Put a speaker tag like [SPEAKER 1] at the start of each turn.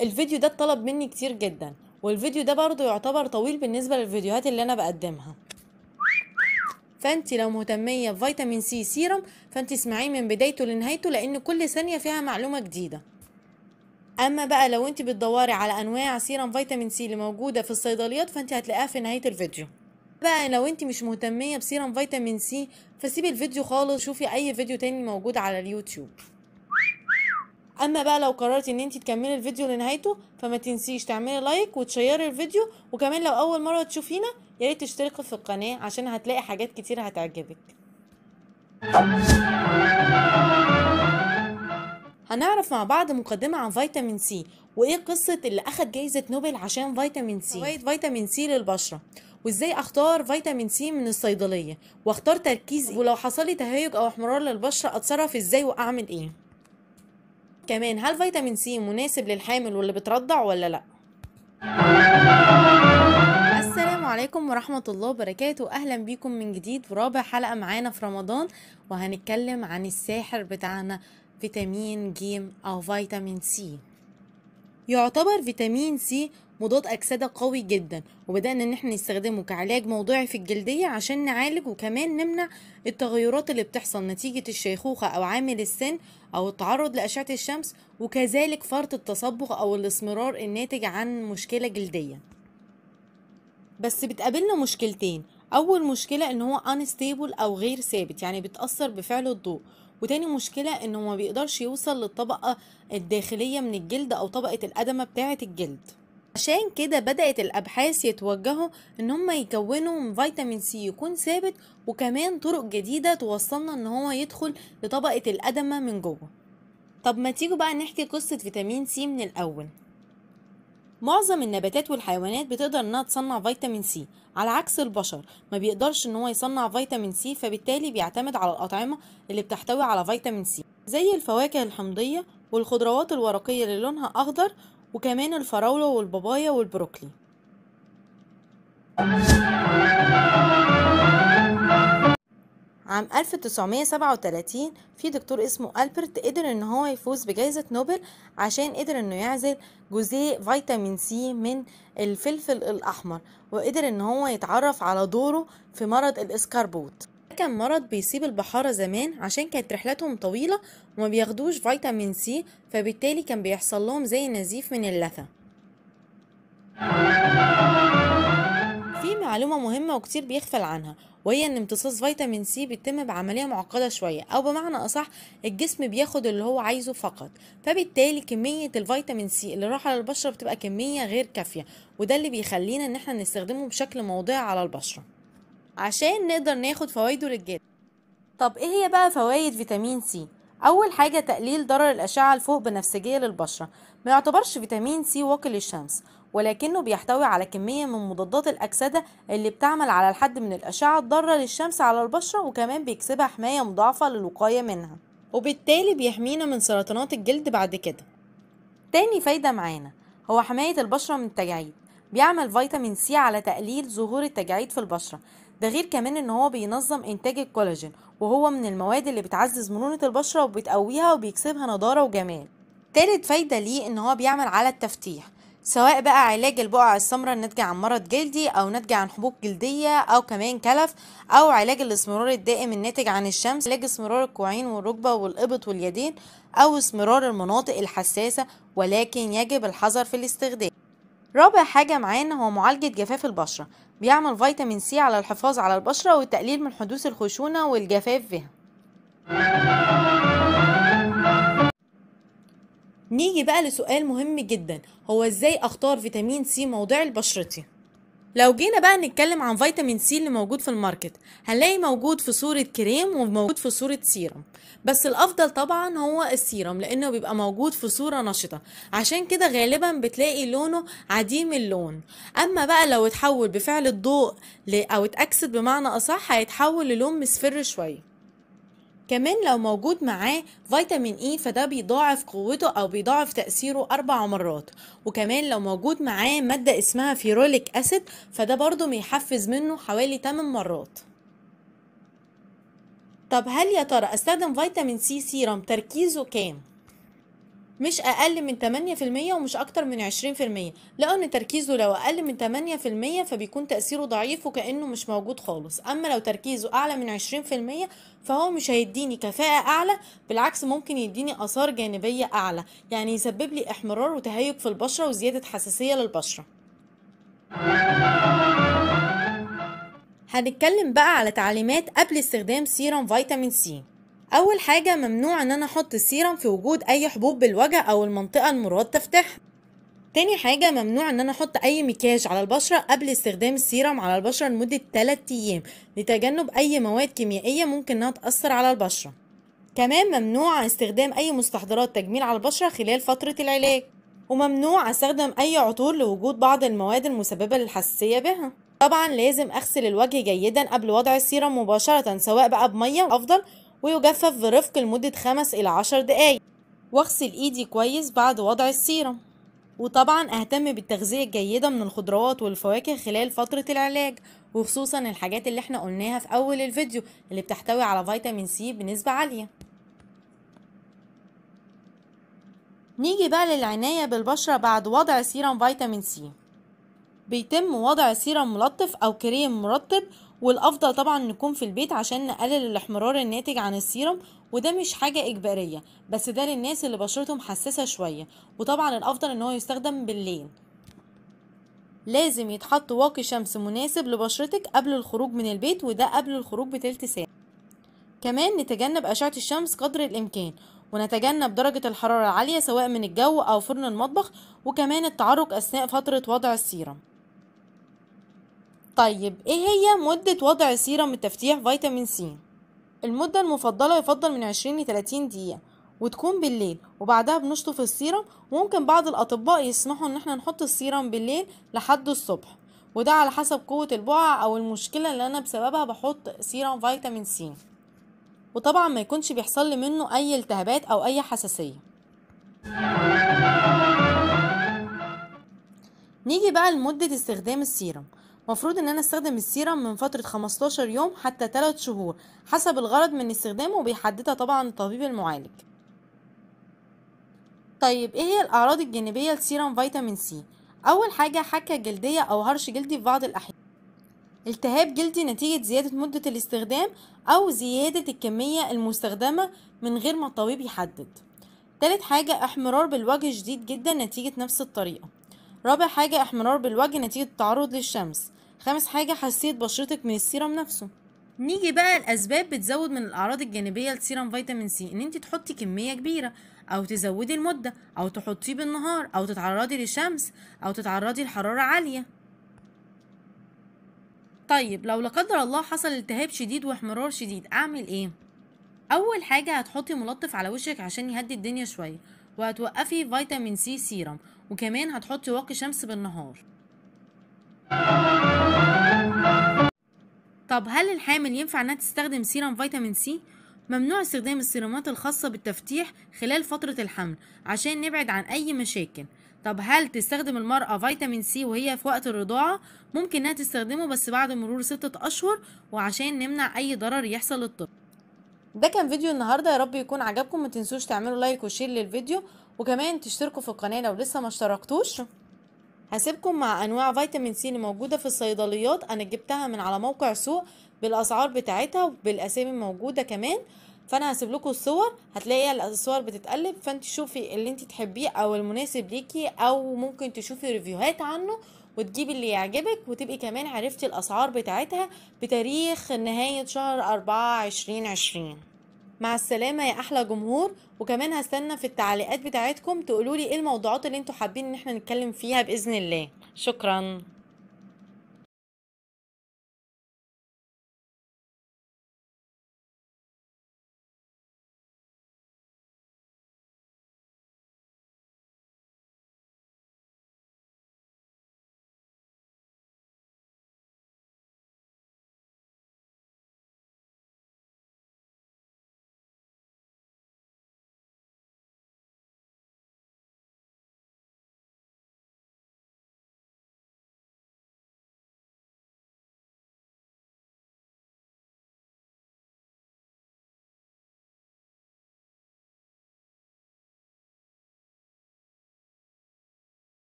[SPEAKER 1] الفيديو ده اتطلب مني كتير جدا والفيديو ده برضه يعتبر طويل بالنسبة للفيديوهات اللي أنا بقدمها فانت لو مهتمية بفيتامين سي سيرم فانت اسمعيه من بدايته لنهايته لان كل ثانية فيها معلومة جديدة اما بقى لو انت بتدوري على انواع سيرم فيتامين سي اللي موجودة في الصيدليات فانت هتلاقيها في نهاية الفيديو بقى لو انت مش مهتمية بسيرم فيتامين سي فسيبي الفيديو خالص شوفي اي فيديو تاني موجود على اليوتيوب اما بقى لو قررتي ان انت تكملي الفيديو لنهايته فما تنسيش تعملي لايك وتشيري الفيديو وكمان لو اول مره تشوفينا يا ريت تشتركي في القناه عشان هتلاقي حاجات كتير هتعجبك هنعرف مع بعض مقدمة عن فيتامين سي وإيه قصة اللي أخد جايزة نوبل عشان فيتامين سي فوائد فيتامين سي للبشرة وإزاي أختار فيتامين سي من الصيدلية وأختار تركيز إيه؟ ولو حصلي تهيج أو احمرار للبشرة أتصرف إزاي وأعمل إيه كمان هل فيتامين سي مناسب للحامل واللي بترضع ولا لا السلام عليكم ورحمة الله وبركاته أهلا بيكم من جديد ورابع حلقة معانا في رمضان وهنتكلم عن الساحر بتاعنا فيتامين جيم أو فيتامين سي يعتبر فيتامين سي مضاد أكسدة قوي جدا وبدأنا إن احنا نستخدمه كعلاج موضعي في الجلدية عشان نعالج وكمان نمنع التغيرات اللي بتحصل نتيجة الشيخوخة أو عامل السن أو التعرض لأشعة الشمس وكذلك فرط التصبغ أو الاسمرار الناتج عن مشكلة جلدية بس بتقابلنا مشكلتين أول مشكلة إن هو انستيبل أو غير ثابت يعني بتأثر بفعل الضوء وتاني مشكلة إنه ما بيقدرش يوصل للطبقة الداخلية من الجلد أو طبقة الأدمة بتاعة الجلد عشان كده بدأت الأبحاث يتوجهوا إن هم يكونوا فيتامين سي يكون ثابت وكمان طرق جديدة توصلنا إن هو يدخل لطبقة الأدمة من جوه طب ما تيجوا بقى نحكي قصة فيتامين سي من الأول معظم النباتات والحيوانات بتقدر انها تصنع فيتامين سي على عكس البشر ما بيقدرش ان هو يصنع فيتامين سي فبالتالي بيعتمد على الاطعمه اللي بتحتوي على فيتامين سي زي الفواكه الحمضيه والخضروات الورقيه اللي لونها اخضر وكمان الفراولة والبابايا والبروكلي عام 1937 في دكتور اسمه ألبرت قدر ان هو يفوز بجائزة نوبل عشان قدر انه يعزل جزء فيتامين سي من الفلفل الأحمر وقدر ان هو يتعرف على دوره في مرض الإسكربوت كان مرض بيصيب البحارة زمان عشان كانت رحلتهم طويلة وما بياخدوش فيتامين سي فبالتالي كان بيحصل لهم زي نزيف من اللثة في معلومة مهمة وكتير بيغفل عنها وهي ان امتصاص فيتامين سي بيتم بعملية معقدة شوية او بمعنى اصح الجسم بياخد اللي هو عايزه فقط فبالتالي كمية الفيتامين سي اللي راح على البشرة بتبقى كمية غير كافية وده اللي بيخلينا ان احنا نستخدمه بشكل موضعي على البشرة عشان نقدر ناخد فوائده للجلد طب ايه هي بقى فوائد فيتامين سي اول حاجه تقليل ضرر الاشعه الفوق بنفسجيه للبشره ما يعتبرش فيتامين سي واقي للشمس ولكنه بيحتوي على كميه من مضادات الاكسده اللي بتعمل على الحد من الاشعه الضاره للشمس على البشره وكمان بيكسبها حمايه مضاعفه للوقايه منها وبالتالي بيحمينا من سرطانات الجلد بعد كده تاني فايده معانا هو حمايه البشره من التجاعيد بيعمل فيتامين سي على تقليل ظهور التجاعيد في البشره ده غير كمان ان هو بينظم انتاج الكولاجين وهو من المواد اللي بتعزز مرونة البشرة وبتقويها وبيكسبها نضارة وجمال تالت فايدة ليه ان هو بيعمل على التفتيح سواء بقى علاج البقع السمراء الناتجة عن مرض جلدي أو ناتجة عن حبوب جلدية أو كمان كلف أو علاج الاسمرار الدائم الناتج عن الشمس علاج اسمرار الكوعين والركبة والإبط واليدين أو اسمرار المناطق الحساسة ولكن يجب الحذر في الاستخدام رابع حاجة معانا هو معالجة جفاف البشرة بيعمل فيتامين سي على الحفاظ على البشرة والتقليل من حدوث الخشونة والجفاف فيها نيجي بقى لسؤال مهم جدا هو ازاي اختار فيتامين سي موضعي لبشرتي لو جينا بقى نتكلم عن فيتامين سي اللي موجود في الماركت هنلاقي موجود في صورة كريم وموجود في صورة سيرم بس الأفضل طبعا هو السيرم لأنه بيبقى موجود في صورة نشطة عشان كده غالبا بتلاقي لونه عديم اللون أما بقى لو اتحول بفعل الضوء أو اتأكسد بمعنى أصح هيتحول للون مصفر شوية كمان لو موجود معاه فيتامين اي e فده بيضاعف قوته او بيضاعف تاثيره اربع مرات وكمان لو موجود معاه ماده اسمها فيروليك اسيد فده برضه بيحفز منه حوالي 8 مرات طب هل يا ترى استخدم فيتامين سي سيرم تركيزه كام مش أقل من 8% ومش أكتر من 20% لقوا إن تركيزه لو أقل من 8% فبيكون تأثيره ضعيف وكأنه مش موجود خالص أما لو تركيزه أعلى من 20% فهو مش هيديني كفاءة أعلى بالعكس ممكن يديني آثار جانبية أعلى يعني يسبب لي إحمرار وتهيج في البشرة وزيادة حساسية للبشرة هنتكلم بقى على تعليمات قبل استخدام سيروم فيتامين سي اول حاجه ممنوع ان انا احط السيرم في وجود اي حبوب بالوجه او المنطقه المراد تفتحها تاني حاجة ممنوع ان انا احط اي مكياج على البشرة قبل استخدام السيرم على البشرة لمدة 3 ايام لتجنب اي مواد كيميائية ممكن انها تأثر على البشرة كمان ممنوع استخدام اي مستحضرات تجميل على البشرة خلال فترة العلاج وممنوع استخدم اي عطور لوجود بعض المواد المسببة للحساسية بها طبعا لازم اغسل الوجه جيدا قبل وضع السيرم مباشرة سواء بقى بمية افضل ويجفف برفق لمدة خمس إلى عشر دقايق واغسل ايدي كويس بعد وضع السيرم وطبعا اهتم بالتغذية الجيدة من الخضروات والفواكه خلال فترة العلاج وخصوصا الحاجات اللي احنا قلناها في اول الفيديو اللي بتحتوي على فيتامين سي بنسبة عالية نيجي بقى للعناية بالبشرة بعد وضع سيرم فيتامين سي بيتم وضع سيرم ملطف او كريم مرطب والافضل طبعا نكون في البيت عشان نقلل الاحمرار الناتج عن السيرم وده مش حاجه اجباريه بس ده للناس اللي بشرتهم حساسه شويه وطبعا الافضل ان هو يستخدم بالليل لازم يتحط واقي شمس مناسب لبشرتك قبل الخروج من البيت وده قبل الخروج بتلت ساعه كمان نتجنب اشعه الشمس قدر الامكان ونتجنب درجة الحرارة العالية سواء من الجو أو فرن المطبخ وكمان التعرق أثناء فترة وضع السيرم طيب ايه هي مدة وضع سيرم التفتيح فيتامين سي المدة المفضلة يفضل من 20 ل 30 دقيقة وتكون بالليل وبعدها بنشطف السيرم وممكن بعض الاطباء يسمحوا ان احنا نحط السيرم بالليل لحد الصبح وده على حسب قوة البقع او المشكلة اللي انا بسببها بحط سيرم فيتامين سي وطبعا ما يكونش بيحصل لي منه اي التهابات او اي حساسية نيجي بقى لمدة استخدام السيرم مفروض ان انا استخدم السيرم من فترة 15 يوم حتى 3 شهور حسب الغرض من استخدامه وبيحددها طبعا الطبيب المعالج طيب ايه هي الاعراض الجانبية لسيرم فيتامين سي اول حاجة حكة جلدية او هرش جلدي في بعض الاحيان التهاب جلدي نتيجة زيادة مدة الاستخدام أو زيادة الكمية المستخدمة من غير ما الطبيب يحدد تالت حاجة احمرار بالوجه شديد جدا نتيجة نفس الطريقة رابع حاجة احمرار بالوجه نتيجة التعرض للشمس خامس حاجة حساسية بشرتك من السيرم نفسه نيجي بقى الأسباب بتزود من الأعراض الجانبية لسيرم فيتامين سي إن أنت تحطي كمية كبيرة أو تزودي المدة أو تحطيه بالنهار أو تتعرضي للشمس أو تتعرضي لحرارة عالية طيب لو لا قدر الله حصل التهاب شديد واحمرار شديد أعمل إيه؟ أول حاجة هتحطي ملطف على وشك عشان يهدي الدنيا شوية وهتوقفي فيتامين سي سيرم وكمان هتحطي واقي شمس بالنهار طب هل الحامل ينفع انها تستخدم سيرم فيتامين سي ممنوع استخدام السيرامات الخاصة بالتفتيح خلال فترة الحمل عشان نبعد عن أي مشاكل طب هل تستخدم المرأة فيتامين سي وهي في وقت الرضاعة؟ ممكن انها تستخدمه بس بعد مرور ستة أشهر وعشان نمنع أي ضرر يحصل للطفل ده كان فيديو النهاردة يا رب يكون عجبكم ما تنسوش تعملوا لايك وشير للفيديو وكمان تشتركوا في القناة لو لسه ما اشتركتوش هسيبكم مع انواع فيتامين سي اللي موجوده في الصيدليات انا جبتها من على موقع سوق بالاسعار بتاعتها وبالاسامي موجوده كمان فانا هسيب لكم الصور هتلاقي الصور بتتقلب فانت شوفي اللي انت تحبيه او المناسب ليكي او ممكن تشوفي ريفيوهات عنه وتجيبي اللي يعجبك وتبقي كمان عرفتي الاسعار بتاعتها بتاريخ نهايه شهر 4 2020 مع السلامه يا احلى جمهور وكمان هستنى في التعليقات بتاعتكم تقولولي ايه الموضوعات اللي انتوا حابين ان احنا نتكلم فيها باذن الله شكرا